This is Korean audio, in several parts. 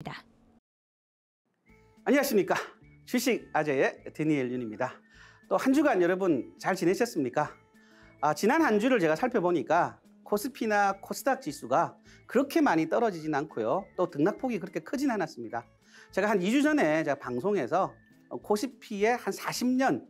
있습니다. 안녕하십니까. 주식 아재의 데니엘 윤입니다. 또 한 주간 여러분 잘 지내셨습니까? 아, 지난 한 주를 제가 살펴보니까 코스피나 코스닥 지수가 그렇게 많이 떨어지진 않고요. 또 등락폭이 그렇게 크진 않았습니다. 제가 한 2주 전에 제가 방송에서 코스피의 한 40년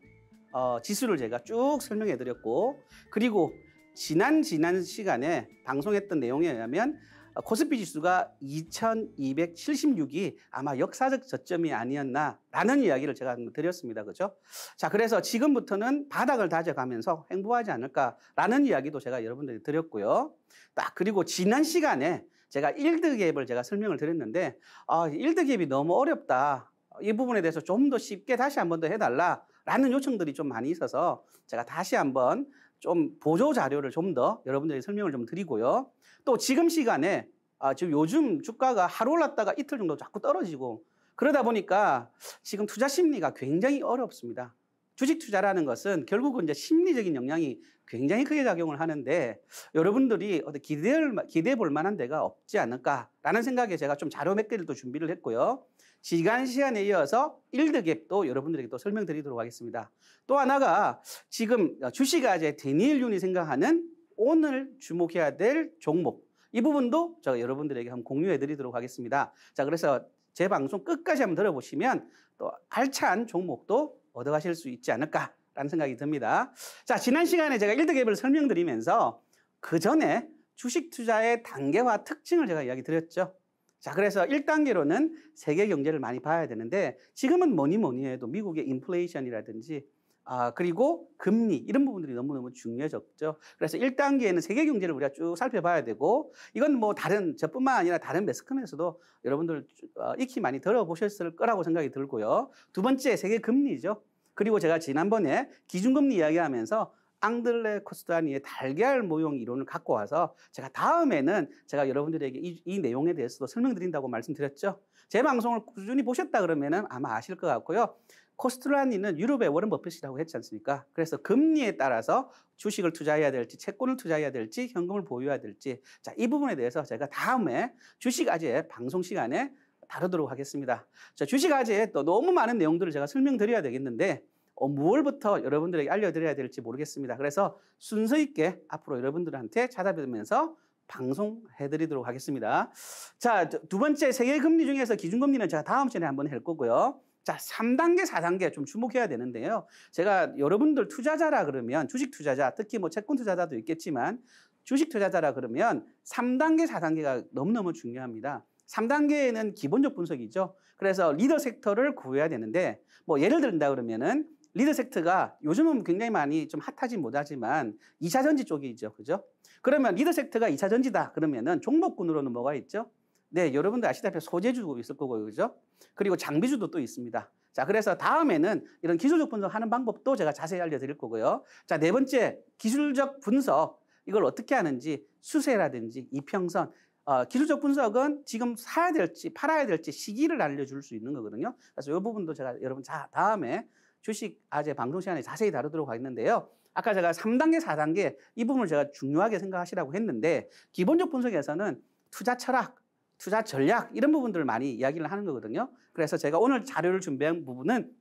어, 지수를 제가 쭉 설명해 드렸고 그리고 지난 지난 시간에 방송했던 내용에 의하면 코스피 지수가 2276이 아마 역사적 저점이 아니었나라는 이야기를 제가 드렸습니다. 그죠? 자, 그래서 지금부터는 바닥을 다져가면서 행보하지 않을까라는 이야기도 제가 여러분들이 드렸고요. 딱 그리고 지난 시간에 제가 일드 갭을 제가 설명을 드렸는데 아, 일드 갭이 너무 어렵다. 이 부분에 대해서 좀 더 쉽게 다시 한 번 더 해달라라는 요청들이 좀 많이 있어서 제가 다시 한번 좀 보조 자료를 좀 더 여러분들에게 설명을 좀 드리고요. 또 지금 시간에 아, 지금 요즘 주가가 하루 올랐다가 이틀 정도 자꾸 떨어지고 그러다 보니까 지금 투자 심리가 굉장히 어렵습니다. 주식 투자라는 것은 결국은 이제 심리적인 영향이 굉장히 크게 작용을 하는데 여러분들이 어떤 기대를 기대해 볼 만한 데가 없지 않을까라는 생각에 제가 좀 자료 몇 개를 또 준비를 했고요. 시간 시간에 이어서 일드갭도 여러분들에게 또 설명드리도록 하겠습니다. 또 하나가 지금 주식아재 데니엘 윤이 생각하는 오늘 주목해야 될 종목 이 부분도 제가 여러분들에게 한번 공유해 드리도록 하겠습니다. 자 그래서 제 방송 끝까지 한번 들어보시면 또 알찬 종목도 얻어가실 수 있지 않을까라는 생각이 듭니다. 자 지난 시간에 제가 일드갭을 설명드리면서 그 전에 주식 투자의 단계와 특징을 제가 이야기 드렸죠. 자, 그래서 1단계로는 세계 경제를 많이 봐야 되는데 지금은 뭐니 뭐니 해도 미국의 인플레이션이라든지 아, 그리고 금리 이런 부분들이 너무너무 중요해졌죠. 그래서 1단계에는 세계 경제를 우리가 쭉 살펴봐야 되고 이건 뭐 다른 저뿐만 아니라 다른 매스컴에서도 여러분들 어, 익히 많이 들어보셨을 거라고 생각이 들고요. 두 번째 세계 금리죠. 그리고 제가 지난번에 기준금리 이야기하면서 앙들레 코스타니의 달걀 모형 이론을 갖고 와서 제가 다음에는 제가 여러분들에게 이, 이 내용에 대해서도 설명드린다고 말씀드렸죠. 제 방송을 꾸준히 보셨다 그러면은 아마 아실 것 같고요. 코스트라니는 유럽의 워런 버핏이라고 했지 않습니까? 그래서 금리에 따라서 주식을 투자해야 될지 채권을 투자해야 될지 현금을 보유해야 될지 자, 이 부분에 대해서 제가 다음에 주식 아재 방송 시간에 다루도록 하겠습니다. 자, 주식 아재또 너무 많은 내용들을 제가 설명드려야 되겠는데 어, 무엇부터 여러분들에게 알려드려야 될지 모르겠습니다. 그래서 순서 있게 앞으로 여러분들한테 찾아뵈면서 방송해드리도록 하겠습니다. 자, 두 번째 세계 금리 중에서 기준금리는 제가 다음 시간에 한번 할 거고요. 자, 3단계, 4단계 좀 주목해야 되는데요. 제가 여러분들 투자자라 그러면 주식 투자자, 특히 뭐 채권 투자자도 있겠지만 주식 투자자라 그러면 3단계, 4단계가 너무너무 중요합니다. 3단계에는 기본적 분석이죠. 그래서 리더 섹터를 구해야 되는데 뭐 예를 든다 그러면은 리드 섹트가 요즘은 굉장히 많이 좀 핫하지 못하지만 2차 전지 쪽이죠. 그죠? 그러면 리드 섹트가 2차 전지다. 그러면은 종목군으로는 뭐가 있죠? 네, 여러분들 아시다시피 소재주도 있을 거고, 그죠? 그리고 장비주도 또 있습니다. 자, 그래서 다음에는 이런 기술적 분석하는 방법도 제가 자세히 알려드릴 거고요. 자, 네 번째, 기술적 분석. 이걸 어떻게 하는지 수세라든지 이평선, 어, 기술적 분석은 지금 사야 될지 팔아야 될지 시기를 알려줄 수 있는 거거든요. 그래서 이 부분도 제가 여러분 자, 다음에 주식 아재 방송 시간에 자세히 다루도록 하겠는데요. 아까 제가 3단계, 4단계 이 부분을 제가 중요하게 생각하시라고 했는데 기본적 분석에서는 투자 철학, 투자 전략 이런 부분들을 많이 이야기를 하는 거거든요. 그래서 제가 오늘 자료를 준비한 부분은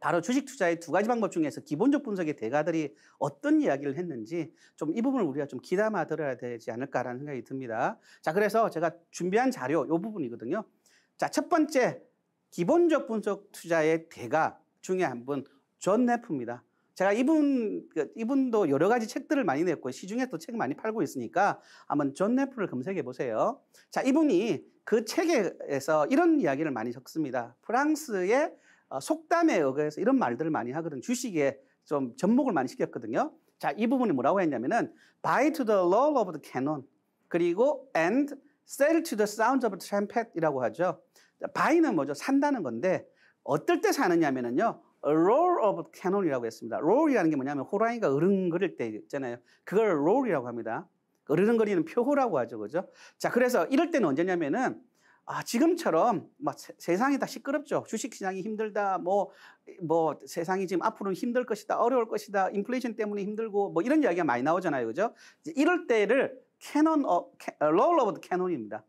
바로 주식 투자의 두 가지 방법 중에서 기본적 분석의 대가들이 어떤 이야기를 했는지 좀 이 부분을 우리가 좀기담아 들어야 되지 않을까라는 생각이 듭니다. 자, 그래서 제가 준비한 자료 이 부분이거든요. 자, 첫 번째 기본적 분석 투자의 대가 중에 한 분, 존 네프입니다. 제가 이분, 그 이분도 여러 가지 책들을 많이 냈고 시중에 또 책 많이 팔고 있으니까 한번 존 네프를 검색해 보세요. 자, 이분이 그 책에서 이런 이야기를 많이 적습니다. 프랑스의 어, 속담에 의해서 이런 말들을 많이 하거든 주식에 좀 접목을 많이 시켰거든요. 자, 이 부분이 뭐라고 했냐면은 buy to the roll of the cannon 그리고 and sell to the sound of the trumpet이라고 하죠. buy는 뭐죠? 산다는 건데 어떨 때 사느냐면은요. roll of cannon이라고 했습니다. roll이라는 게 뭐냐면 호랑이가 으른거릴 때 있잖아요. 그걸 roll이라고 합니다. 으르렁거리는 표호라고 하죠. 그죠? 자, 그래서 이럴 때는 언제냐면은 아, 지금처럼 막 세상이 다 시끄럽죠. 주식 시장이 힘들다. 뭐뭐 뭐 세상이 지금 앞으로는 힘들 것이다. 어려울 것이다. 인플레이션 때문에 힘들고 뭐 이런 이야기가 많이 나오잖아요. 그죠? 이럴 때를 캐논 어롤 오브 캐논입니다.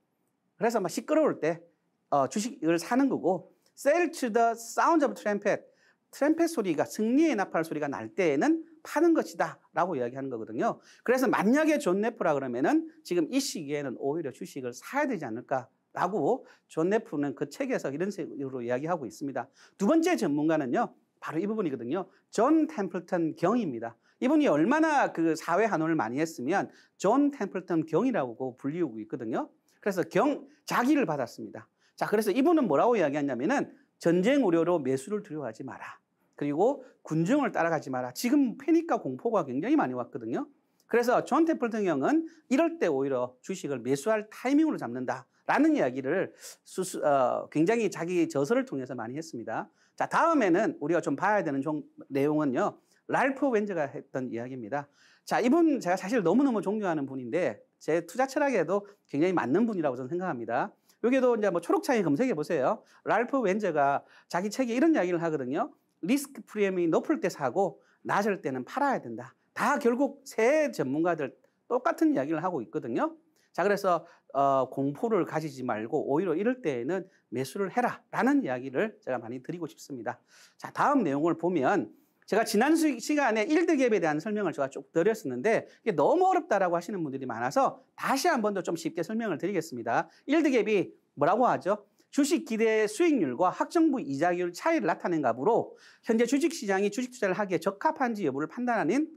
그래서 막 시끄러울 때 어, 주식을 사는 거고 sell to the sound of trumpet. 트럼펫 소리가 승리의 나팔 소리가 날 때에는 파는 것이다라고 이야기하는 거거든요. 그래서 만약에 존 네프라 그러면은 지금 이 시기에는 오히려 주식을 사야 되지 않을까라고 존 네프는 그 책에서 이런 식으로 이야기하고 있습니다. 두 번째 전문가는요. 바로 이 부분이거든요. 존 템플턴 경입니다. 이분이 얼마나 그 사회 한원을 많이 했으면 존 템플턴 경이라고 불리우고 있거든요. 그래서 경 자기를 받았습니다. 자, 그래서 이분은 뭐라고 이야기했냐면은 전쟁 우려로 매수를 두려워하지 마라. 그리고 군중을 따라가지 마라. 지금 패닉과 공포가 굉장히 많이 왔거든요. 그래서 존 템플턴 형은 이럴 때 오히려 주식을 매수할 타이밍으로 잡는다라는 이야기를 수수, 어, 굉장히 자기 저서를 통해서 많이 했습니다. 자, 다음에는 우리가 좀 봐야 되는 종, 내용은요. 랄프 웬저가 했던 이야기입니다. 자, 이분 제가 사실 너무너무 존경하는 분인데 제 투자 철학에도 굉장히 맞는 분이라고 저는 생각합니다. 여기도 이제 뭐 초록창에 검색해 보세요. 랄프 웬저가 자기 책에 이런 이야기를 하거든요. 리스크 프리미엄이 높을 때 사고 낮을 때는 팔아야 된다. 다 결국 새 전문가들 똑같은 이야기를 하고 있거든요. 자, 그래서 어, 공포를 가지지 말고 오히려 이럴 때에는 매수를 해라라는 이야기를 제가 많이 드리고 싶습니다. 자, 다음 내용을 보면 제가 지난 시간에 일드 갭에 대한 설명을 제가 쭉 드렸었는데 이게 너무 어렵다라고 하시는 분들이 많아서 다시 한 번 더 좀 쉽게 설명을 드리겠습니다. 일드 갭이 뭐라고 하죠? 주식 기대 수익률과 확정부 이자율 차이를 나타낸 값으로 현재 주식시장이 주식 투자를 하기에 적합한지 여부를 판단하는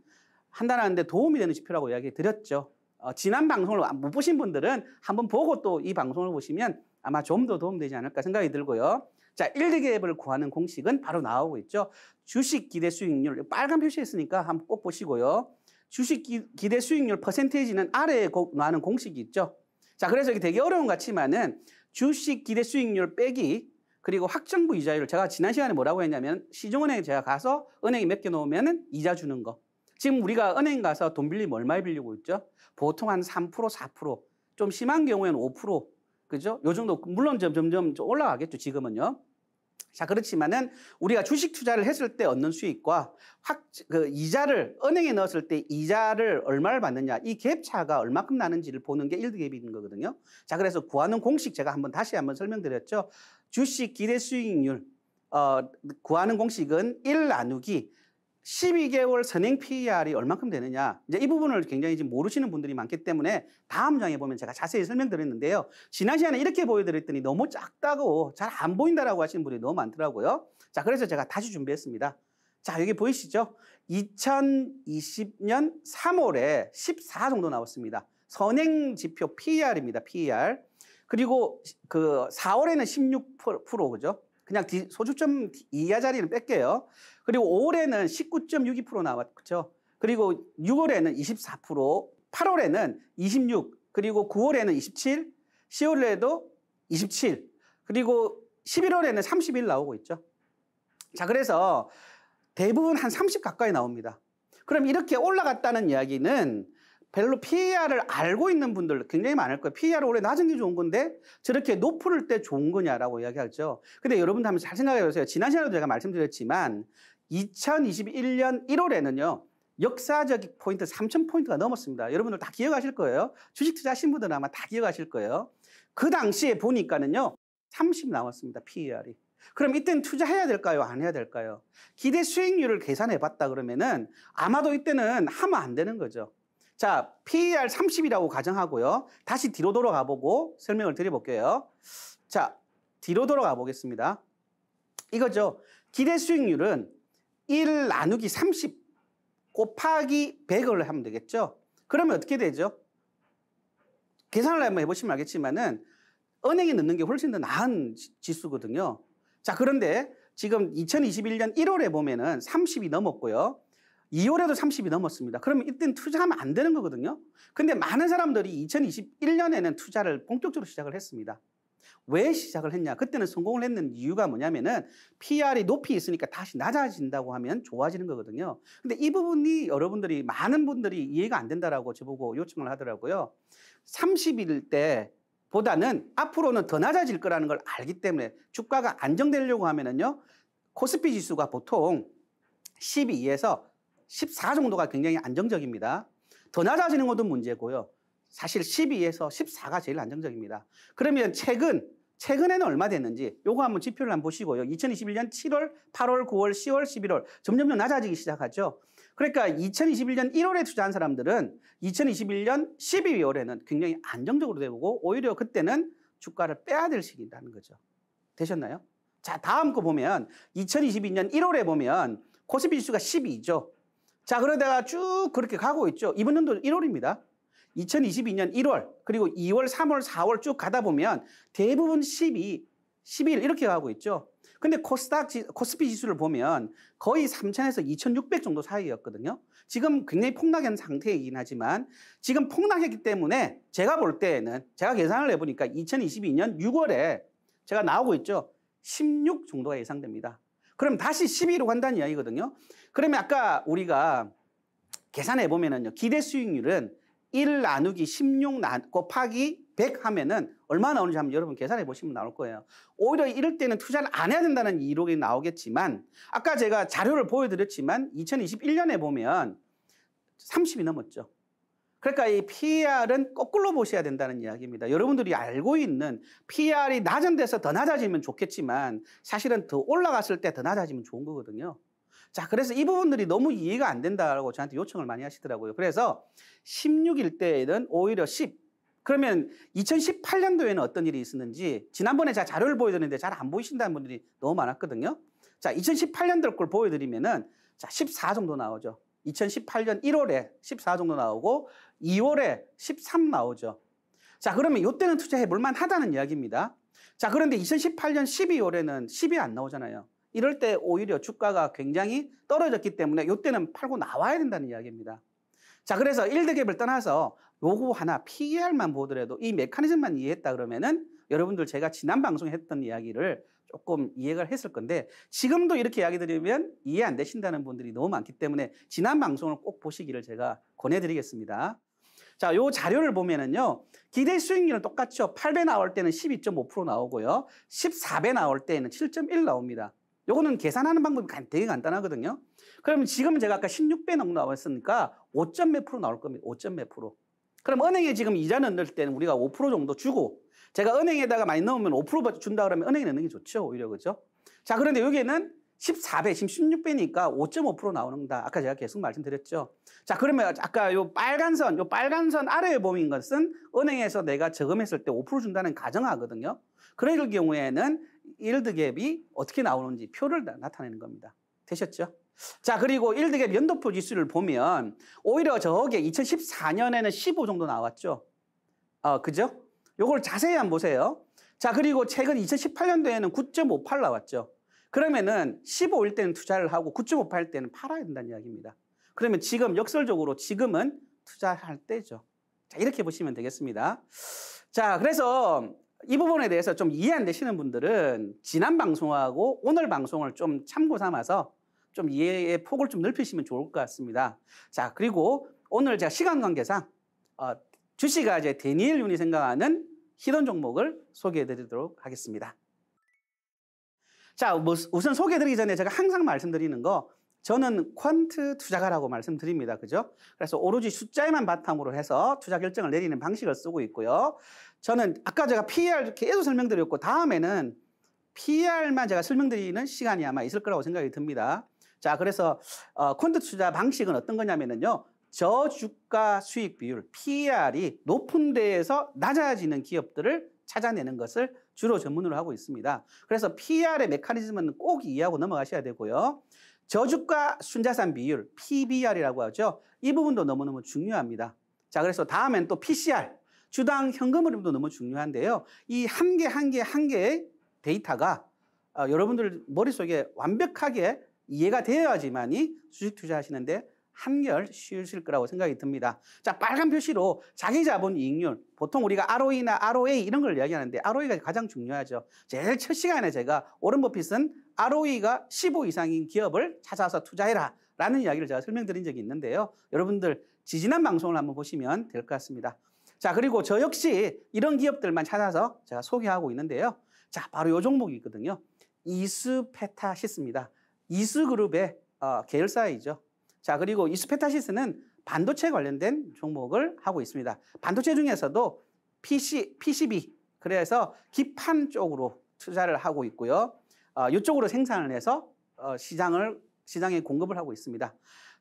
판단하는데 도움이 되는 지표라고 이야기 드렸죠. 어, 지난 방송을 못 보신 분들은 한번 보고 또 이 방송을 보시면 아마 좀 더 도움되지 않을까 생각이 들고요. 자, 1대 갭을 구하는 공식은 바로 나오고 있죠. 주식 기대 수익률 빨간 표시했으니까 한번 꼭 보시고요. 주식 기, 대 수익률 퍼센테이지는 아래에 고, 나는 공식이 있죠. 자, 그래서 이게 되게 어려운 것 같지만은 주식 기대 수익률 빼기 그리고 확정부 이자율 제가 지난 시간에 뭐라고 했냐면 시중은행에 제가 가서 은행에 맡겨 놓으면은 이자 주는 거. 지금 우리가 은행 가서 돈 빌리면 얼마에 빌리고 있죠? 보통 한 3%, 4%, 좀 심한 경우에는 5% 그죠? 요 정도 물론 점점점 올라가겠죠 지금은요. 자 그렇지만은 우리가 주식 투자를 했을 때 얻는 수익과 확 그 이자를 은행에 넣었을 때 이자를 얼마를 받느냐 이 갭 차가 얼마큼 나는지를 보는 게 일드 갭인 거거든요. 자 그래서 구하는 공식 제가 한번 다시 한번 설명드렸죠. 주식 기대 수익률 어 구하는 공식은 1 나누기 12개월 선행 PER이 얼만큼 되느냐 이제 이 부분을 굉장히 지금 모르시는 분들이 많기 때문에 다음 장에 보면 제가 자세히 설명드렸는데요 지난 시간에 이렇게 보여드렸더니 너무 작다고 잘 안 보인다라고 하시는 분이 너무 많더라고요 자 그래서 제가 다시 준비했습니다 자 여기 보이시죠 2020년 3월에 14 정도 나왔습니다 선행 지표 PER입니다 PER 그리고 그 4월에는 16% 그죠 그냥 소주점 이하 자리는 뺄게요. 그리고 올해는 19.62% 나왔죠. 그리고 6월에는 24%, 8월에는 26, 그리고 9월에는 27, 10월에도 27, 그리고 11월에는 31 나오고 있죠. 자, 그래서 대부분 한 30 가까이 나옵니다. 그럼 이렇게 올라갔다는 이야기는 별로 PER을 알고 있는 분들 굉장히 많을 거예요. PER 올해 낮은 게 좋은 건데 저렇게 높을 때 좋은 거냐라고 이야기하죠. 근데 여러분들 한번 잘 생각해 보세요. 지난 시간에도 제가 말씀드렸지만 2021년 1월에는요. 역사적 포인트 3,000포인트가 넘었습니다. 여러분들 다 기억하실 거예요. 주식 투자하신 분들은 아마 다 기억하실 거예요. 그 당시에 보니까는요. 30 나왔습니다. PER이. 그럼 이때는 투자해야 될까요? 안 해야 될까요? 기대 수익률을 계산해 봤다 그러면은 아마도 이때는 하면 안 되는 거죠. 자, PER30이라고 가정하고요. 다시 뒤로 돌아가 보고 설명을 드려볼게요. 자, 뒤로 돌아가 보겠습니다. 이거죠. 기대 수익률은 1 나누기 30 곱하기 100을 하면 되겠죠. 그러면 어떻게 되죠? 계산을 한번 해보시면 알겠지만은 은행에 넣는 게 훨씬 더 나은 지수거든요. 자, 그런데 지금 2021년 1월에 보면은 30이 넘었고요. 2월에도 30이 넘었습니다. 그러면 이때는 투자하면 안 되는 거거든요. 근데 많은 사람들이 2021년에는 투자를 본격적으로 시작을 했습니다. 왜 시작을 했냐? 그때는 성공을 했는 이유가 뭐냐면은 PR이 높이 있으니까 다시 낮아진다고 하면 좋아지는 거거든요. 근데 이 부분이 여러분들이 많은 분들이 이해가 안 된다라고 저보고 요청을 하더라고요. 30일 때 보다는 앞으로는 더 낮아질 거라는 걸 알기 때문에 주가가 안정되려고 하면은요. 코스피 지수가 보통 12에서 14 정도가 굉장히 안정적입니다. 더 낮아지는 것도 문제고요. 사실 12에서 14가 제일 안정적입니다. 그러면 최근, 최근에는 얼마 됐는지 요거 한번 지표를 한번 보시고요. 2021년 7월, 8월, 9월, 10월, 11월 점점점 낮아지기 시작하죠. 그러니까 2021년 1월에 투자한 사람들은 2021년 12월에는 굉장히 안정적으로 되고 오히려 그때는 주가를 빼야 될 시기라는 거죠. 되셨나요? 자, 다음 거 보면 2022년 1월에 보면 코스피 지수가 12죠. 자, 그러다가 쭉 그렇게 가고 있죠. 이번 년도 1월입니다. 2022년 1월, 그리고 2월, 3월, 4월 쭉 가다 보면 대부분 12, 11 이렇게 가고 있죠. 근데 코스닥, 지, 코스피 지수를 보면 거의 3,000에서 2,600 정도 사이였거든요. 지금 굉장히 폭락한 상태이긴 하지만 지금 폭락했기 때문에 제가 볼 때에는 제가 계산을 해보니까 2022년 6월에 제가 나오고 있죠. 16 정도가 예상됩니다. 그럼 다시 12로 간다는 이야기거든요. 그러면 아까 우리가 계산해 보면은요. 기대 수익률은 1 나누기 16 나, 곱하기 100 하면은 얼마 나오는지 한번 여러분 계산해 보시면 나올 거예요. 오히려 이럴 때는 투자를 안 해야 된다는 이론이 나오겠지만 아까 제가 자료를 보여드렸지만 2021년에 보면 30이 넘었죠. 그러니까 이 p r 은 거꾸로 보셔야 된다는 이야기입니다. 여러분들이 알고 있는 p r 이 낮은 데서 더 낮아지면 좋겠지만 사실은 더 올라갔을 때 더 낮아지면 좋은 거거든요. 자, 그래서 이 부분들이 너무 이해가 안 된다라고 저한테 요청을 많이 하시더라고요. 그래서 16일 때는 오히려 10. 그러면 2018년도에는 어떤 일이 있었는지 지난번에 제가 자료를 보여드렸는데 잘 안 보이신다는 분들이 너무 많았거든요. 자, 2018년도 걸 보여드리면은 자, 14 정도 나오죠. 2018년 1월에 14 정도 나오고 2월에 13 나오죠. 자, 그러면 이때는 투자해 볼만 하다는 이야기입니다. 자, 그런데 2018년 12월에는 10이 안 나오잖아요. 이럴 때 오히려 주가가 굉장히 떨어졌기 때문에 이때는 팔고 나와야 된다는 이야기입니다. 자, 그래서 1대갭을 떠나서 요거 하나 PER만 보더라도 이 메커니즘만 이해했다 그러면은 여러분들 제가 지난 방송에 했던 이야기를 조금 이해가 했을 건데 지금도 이렇게 이야기 드리면 이해 안 되신다는 분들이 너무 많기 때문에 지난 방송을 꼭 보시기를 제가 권해드리겠습니다. 자, 요 자료를 보면은요. 기대 수익률은 똑같죠. 8배 나올 때는 12.5% 나오고요. 14배 나올 때는 7.1 나옵니다. 요거는 계산하는 방법이 되게 간단하거든요. 그러면 지금 제가 아까 16배 넘 나왔으니까 5점 몇 프로 나올 겁니다. 5점 몇 프로. 그럼 은행에 지금 이자 넣을 때는 우리가 5% 정도 주고 제가 은행에다가 많이 넣으면 5% 준다 그러면 은행에 넣는 게 좋죠. 오히려 그죠? 자, 그런데 여기에는 14배, 지금 16배니까 5.5% 나오는다. 아까 제가 계속 말씀드렸죠. 자, 그러면 아까 요 빨간 선, 요 빨간 선 아래에 보인 것은 은행에서 내가 저금했을 때 5% 준다는 가정하거든요. 그럴 경우에는 일드 갭이 어떻게 나오는지 표를 나타내는 겁니다. 되셨죠? 자, 그리고 일드 갭 연도표 지수를 보면 오히려 저게 2014년에는 15 정도 나왔죠. 어, 그죠? 요걸 자세히 한번 보세요. 자, 그리고 최근 2018년도에는 9.58 나왔죠. 그러면은 15일 때는 투자를 하고 9.58 때는 팔아야 된다는 이야기입니다. 그러면 지금 역설적으로 지금은 투자할 때죠. 자, 이렇게 보시면 되겠습니다. 자, 그래서 이 부분에 대해서 좀 이해 안 되시는 분들은 지난 방송하고 오늘 방송을 좀 참고 삼아서 좀 이해의 폭을 좀 넓히시면 좋을 것 같습니다. 자, 그리고 오늘 제가 시간 관계상 어, 주씨가 이제 데니엘 윤이 생각하는 히든 종목을 소개해 드리도록 하겠습니다. 자, 뭐 우선 소개해 드리기 전에 제가 항상 말씀드리는 거 저는 퀀트 투자가라고 말씀드립니다. 그죠? 그래서 오로지 숫자에만 바탕으로 해서 투자 결정을 내리는 방식을 쓰고 있고요. 저는 아까 제가 PER 계속 설명드렸고 다음에는 p r 만 제가 설명드리는 시간이 아마 있을 거라고 생각이 듭니다. 자, 그래서 어, 퀀트 투자 방식은 어떤 거냐면요. 저주가 수익 비율 p e r 이 높은 데에서 낮아지는 기업들을 찾아내는 것을 주로 전문으로 하고 있습니다. 그래서 p e r 의 메커니즘은 꼭 이해하고 넘어가셔야 되고요. 저주가 순자산 비율 PBR이라고 하죠. 이 부분도 너무너무 중요합니다. 자, 그래서 다음엔 또 PCR, 주당 현금 흐름도 너무 중요한데요. 이 한 개 한 개 한 개의 데이터가 어, 여러분들 머릿속에 완벽하게 이해가 되어야지만이 주식 투자하시는데 한결 쉬우실 거라고 생각이 듭니다. 자, 빨간 표시로 자기 자본 이익률. 보통 우리가 ROE나 ROA 이런 걸 이야기하는데 ROE가 가장 중요하죠. 제일 첫 시간에 제가 오른 버핏은 ROE가 15 이상인 기업을 찾아서 투자해라 라는 이야기를 제가 설명드린 적이 있는데요. 여러분들 지지난 방송을 한번 보시면 될 것 같습니다. 자, 그리고 저 역시 이런 기업들만 찾아서 제가 소개하고 있는데요. 자, 바로 요 종목이 있거든요. 이수페타시스입니다. 이수그룹의 어, 계열사이죠. 자, 그리고 이스페타시스는 반도체 관련된 종목을 하고 있습니다. 반도체 중에서도 PC, PCB, 그래서 기판 쪽으로 투자를 하고 있고요. 어, 이쪽으로 생산을 해서 어, 시장을, 시장에 공급을 하고 있습니다.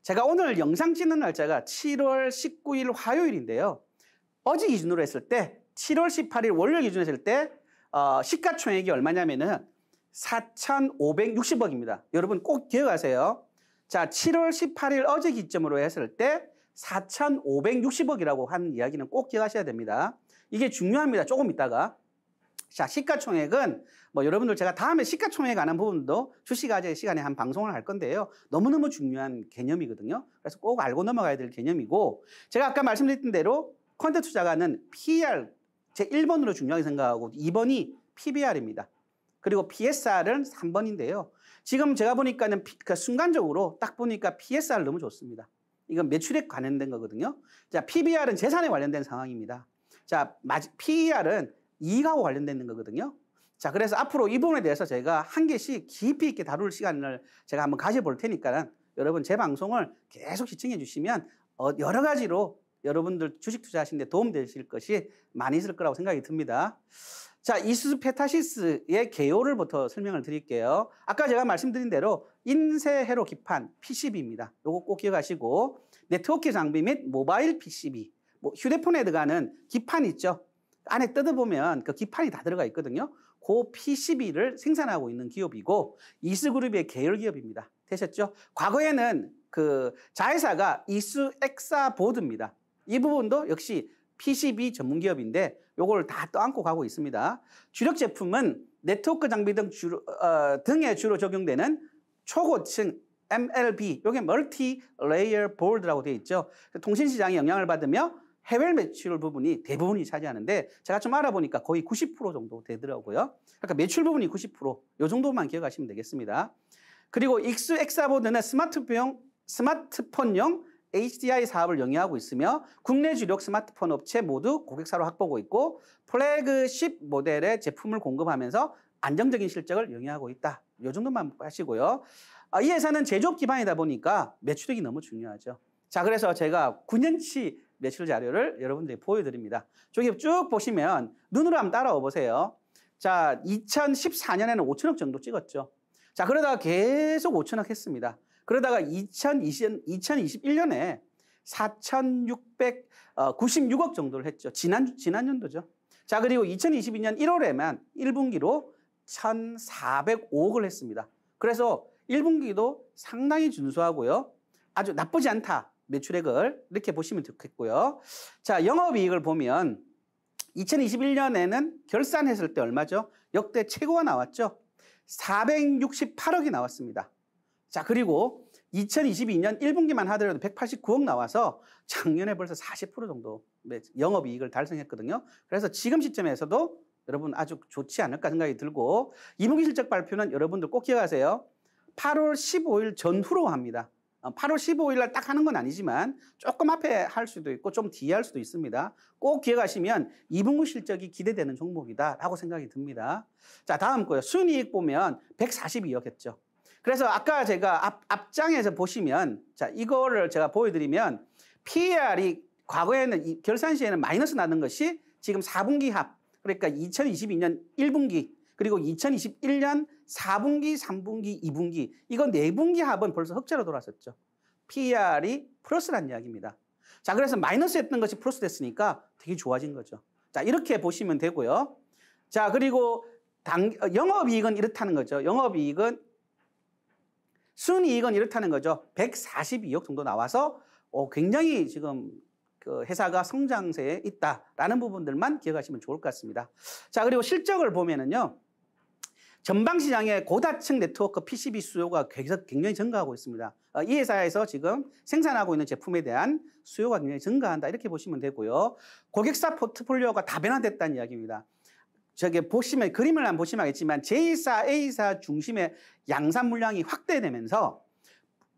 제가 오늘 영상 찍는 날짜가 7월 19일 화요일인데요. 어제 기준으로 했을 때 7월 18일 월요일 기준 으로 했을 때 어, 시가총액이 얼마냐면은 4,560억입니다. 여러분 꼭 기억하세요. 자, 7월 18일 어제 기점으로 했을 때 4,560억이라고 한 이야기는 꼭 기억하셔야 됩니다. 이게 중요합니다. 조금 있다가. 자, 시가총액은 뭐 여러분들 제가 다음에 시가총액에 관한 부분도 주식아재 시간에 한 방송을 할 건데요. 너무너무 중요한 개념이거든요. 그래서 꼭 알고 넘어가야 될 개념이고 제가 아까 말씀드렸던 대로 콘텐츠 투자가는 PR 제 1번으로 중요하게 생각하고 2번이 PBR입니다. 그리고 PSR은 3번인데요. 지금 제가 보니까는 그 순간적으로 딱 보니까 PSR 너무 좋습니다. 이건 매출액 관련된 거거든요. 자, PBR은 재산에 관련된 상황입니다. 자, PER은 이익하고 관련된 거거든요. 자, 그래서 앞으로 이 부분에 대해서 제가 한 개씩 깊이 있게 다룰 시간을 제가 한번 가져볼 테니까는 여러분 제 방송을 계속 시청해 주시면 어, 여러 가지로 여러분들 주식 투자하시는데 도움 되실 것이 많이 있을 거라고 생각이 듭니다. 자, 이수스페타시스의 개요를부터 설명을 드릴게요. 아까 제가 말씀드린 대로 인쇄회로 기판 PCB입니다. 요거 꼭 기억하시고 네트워크 장비 및 모바일 PCB, 뭐 휴대폰에 들어가는 기판 있죠. 안에 뜯어보면 그 기판이 다 들어가 있거든요. 그 PCB를 생산하고 있는 기업이고 이스그룹의 계열 기업입니다. 되셨죠? 과거에는 그 자회사가 이스 엑사 보드입니다. 이 부분도 역시 PCB 전문 기업인데 요걸 다 떠안고 가고 있습니다. 주력 제품은 네트워크 장비 등 주로, 어, 등에 주로 적용되는 초고층 MLB, 요게 멀티 레이어 볼드라고 되어 있죠. 통신 시장에 영향을 받으며 해외 매출 부분이 대부분이 차지하는데 제가 좀 알아보니까 거의 90% 정도 되더라고요. 그러니까 매출 부분이 90%요 정도만 기억하시면 되겠습니다. 그리고 익스 엑사보드는 스마트폰 스마트폰용 HDI 사업을 영위하고 있으며 국내 주력 스마트폰 업체 모두 고객사로 확보하고 있고 플래그십 모델의 제품을 공급하면서 안정적인 실적을 영위하고 있다. 요 정도만 하시고요. 아, 이 회사는 제조업 기반이다 보니까 매출액이 너무 중요하죠. 자, 그래서 제가 9년치 매출 자료를 여러분들이 보여드립니다. 저기 쭉 보시면 눈으로 한번 따라와 보세요. 자, 2014년에는 5천억 정도 찍었죠. 자, 그러다가 계속 5천억 했습니다. 그러다가 2020, 2021년에 4,696억 정도를 했죠. 지난, 지난년도죠. 자, 그리고 2022년 1월에만 1분기로 1,405억을 했습니다. 그래서 1분기도 상당히 준수하고요. 아주 나쁘지 않다. 매출액을 이렇게 보시면 좋겠고요. 자, 영업이익을 보면 2021년에는 결산했을 때 얼마죠? 역대 최고가 나왔죠? 468억이 나왔습니다. 자, 그리고 2022년 1분기만 하더라도 189억 나와서 작년에 벌써 40% 정도 네, 영업이익을 달성했거든요. 그래서 지금 시점에서도 여러분 아주 좋지 않을까 생각이 들고 2분기 실적 발표는 여러분들 꼭 기억하세요. 8월 15일 전후로 합니다. 8월 어, 15일 날 딱 하는 건 아니지만 조금 앞에 할 수도 있고 좀 뒤에 할 수도 있습니다. 꼭 기억하시면 2분기 실적이 기대되는 종목이다라고 생각이 듭니다. 자, 다음 거요. 순이익 보면 142억 했죠. 그래서 아까 제가 앞, 앞장에서 보시면 자 이거를 제가 보여드리면 PER이 과거에는 결산 시에는 마이너스 나는 것이 지금 4분기 합 그러니까 2022년 1분기 그리고 2021년 4분기, 3분기, 2분기 이건 4분기 합은 벌써 흑자로 돌아섰죠. PER이 플러스란 이야기입니다. 자 그래서 마이너스 했던 것이 플러스 됐으니까 되게 좋아진 거죠. 자 이렇게 보시면 되고요. 자 그리고 당, 영업이익은 이렇다는 거죠. 영업이익은 순이익은 이렇다는 거죠. 142억 정도 나와서 어, 굉장히 지금 그 회사가 성장세에 있다라는 부분들만 기억하시면 좋을 것 같습니다. 자, 그리고 실적을 보면은요. 전방시장의 고다층 네트워크 PCB 수요가 굉장히 증가하고 있습니다. 어, 이 회사에서 지금 생산하고 있는 제품에 대한 수요가 굉장히 증가한다. 이렇게 보시면 되고요. 고객사 포트폴리오가 다변화됐다는 이야기입니다. 저게 보시면 그림을 안 보시면 알겠지만 J사, A사 중심의 양산 물량이 확대되면서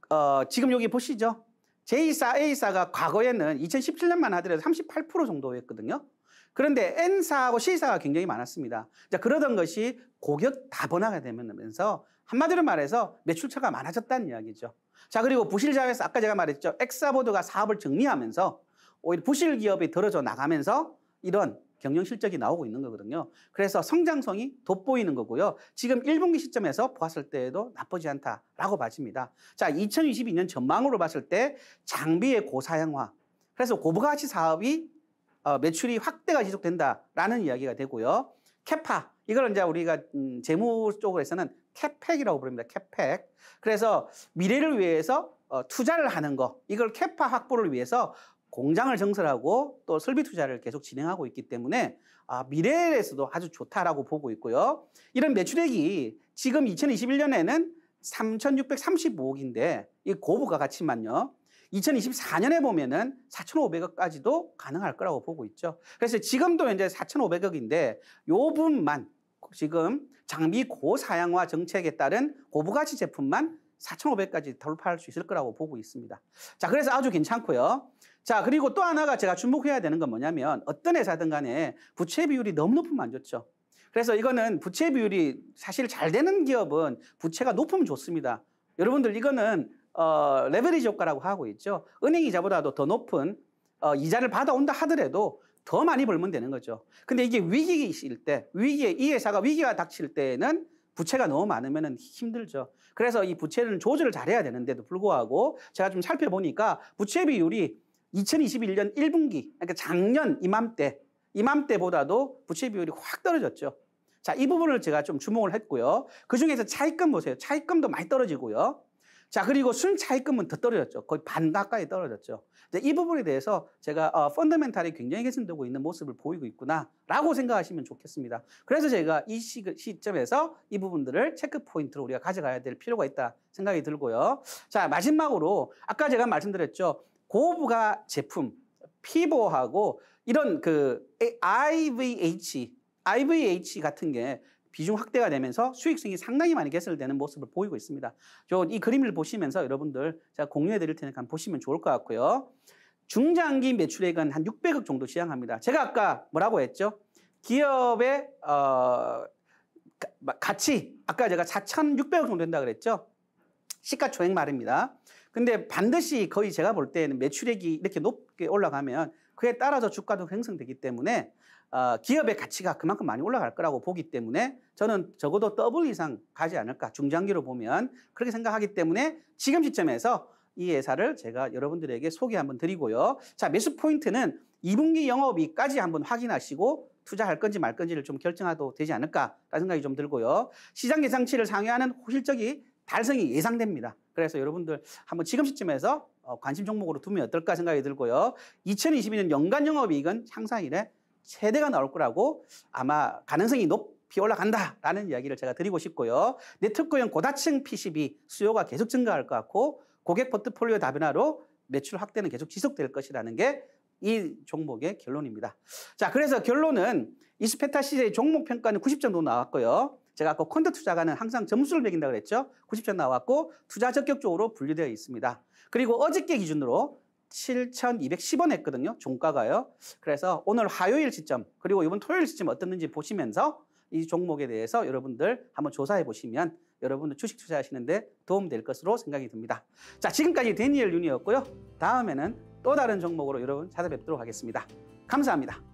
어, 지금 여기 보시죠. J사, A사가 과거에는 2017년만 하더라도 38% 정도였거든요. 그런데 N사하고 C사가 굉장히 많았습니다. 자, 그러던 것이 고격 다변화가 되면서 한마디로 말해서 매출처가 많아졌다는 이야기죠. 자, 그리고 부실 자회사 아까 제가 말했죠. 엑사보드가 사업을 정리하면서 오히려 부실 기업이 들어져 나가면서 이런 경영 실적이 나오고 있는 거거든요. 그래서 성장성이 돋보이는 거고요. 지금 1분기 시점에서 보았을 때에도 나쁘지 않다라고 봐집니다. 자, 2022년 전망으로 봤을 때 장비의 고사양화. 그래서 고부가치 사업이 어, 매출이 확대가 지속된다라는 이야기가 되고요. 캐파. 이걸 이제 우리가 음, 재무 쪽으로서는 캐팩이라고 부릅니다. 캐팩. 그래서 미래를 위해서 어, 투자를 하는 거 이걸 캐파 확보를 위해서 공장을 증설하고 또 설비 투자를 계속 진행하고 있기 때문에 아, 미래에서도 아주 좋다라고 보고 있고요. 이런 매출액이 지금 2021년에는 3,635억인데 이 고부가 가치만요. 2024년에 보면은 4,500억까지도 가능할 거라고 보고 있죠. 그래서 지금도 현재 4,500억인데 요 분만 지금 장비 고사양화 정책에 따른 고부가치 제품만 4,500까지 돌파할 수 있을 거라고 보고 있습니다. 자, 그래서 아주 괜찮고요. 자, 그리고 또 하나가 제가 주목해야 되는 건 뭐냐면 어떤 회사든 간에 부채 비율이 너무 높으면 안 좋죠. 그래서 이거는 부채 비율이 사실 잘 되는 기업은 부채가 높으면 좋습니다. 여러분들 이거는 어, 레버리지 효과라고 하고 있죠. 은행 이자보다도 더 높은 어, 이자를 받아온다 하더라도 더 많이 벌면 되는 거죠. 근데 이게 위기일 때, 위기에, 이 회사가 위기가 닥칠 때에는 부채가 너무 많으면 힘들죠. 그래서 이부채는 조절을 잘해야 되는데도 불구하고 제가 좀 살펴보니까 부채 비율이 2021년 1분기, 그러니까 작년 이맘때, 이맘때보다도 부채 비율이 확 떨어졌죠. 자, 이 부분을 제가 좀 주목을 했고요. 그 중에서 차입금 보세요. 차입금도 많이 떨어지고요. 자, 그리고 순차익금은 더 떨어졌죠. 거의 반 가까이 떨어졌죠. 이 부분에 대해서 제가 어, 펀더멘탈이 굉장히 개선되고 있는 모습을 보이고 있구나라고 생각하시면 좋겠습니다. 그래서 제가 이 시, 그 시점에서 이 부분들을 체크 포인트로 우리가 가져가야 될 필요가 있다 생각이 들고요. 자, 마지막으로 아까 제가 말씀드렸죠. 고부가 제품, 피보하고 이런 그 IVH, IVH 같은 게 비중 확대가 되면서 수익성이 상당히 많이 개선되는 모습을 보이고 있습니다. 이 그림을 보시면서 여러분들 제가 공유해 드릴 테니까 보시면 좋을 것 같고요. 중장기 매출액은 한 600억 정도 시향합니다 제가 아까 뭐라고 했죠? 기업의 어, 가치 아까 제가 4,600억 정도 된다 그랬죠? 시가총액 말입니다. 근데 반드시 거의 제가 볼 때는 매출액이 이렇게 높게 올라가면 그에 따라서 주가도 형성되기 때문에 어, 기업의 가치가 그만큼 많이 올라갈 거라고 보기 때문에 저는 적어도 더블 이상 가지 않을까 중장기로 보면 그렇게 생각하기 때문에 지금 시점에서 이 회사를 제가 여러분들에게 소개 한번 드리고요. 자, 매수 포인트는 2분기 영업이까지 한번 확인하시고 투자할 건지 말 건지를 좀 결정해도 되지 않을까라는 생각이 좀 들고요. 시장 예상치를 상회하는 호실적이 달성이 예상됩니다. 그래서 여러분들 한번 지금 시점에서 어, 관심 종목으로 두면 어떨까 생각이 들고요. 2022년 연간 영업이익은 향상일에 최대가 나올 거라고 아마 가능성이 높이 올라간다라는 이야기를 제가 드리고 싶고요. 네트워크형 고다층 PCB 수요가 계속 증가할 것 같고 고객 포트폴리오 다변화로 매출 확대는 계속 지속될 것이라는 게 이 종목의 결론입니다. 자, 그래서 결론은 이스페타 시제의 종목 평가는 90 정도 나왔고요. 제가 아까 콘텐츠 투자가는 항상 점수를 매긴다 그랬죠. 90점 나왔고 투자 적격 적으로 분류되어 있습니다. 그리고 어저께 기준으로 7,210원 했거든요. 종가가요. 그래서 오늘 화요일 시점 그리고 이번 토요일 시점 어떻는지 보시면서 이 종목에 대해서 여러분들 한번 조사해 보시면 여러분들 주식 투자하시는데 도움될 것으로 생각이 듭니다. 자, 지금까지 데니엘 윤이었고요. 다음에는 또 다른 종목으로 여러분 찾아뵙도록 하겠습니다. 감사합니다.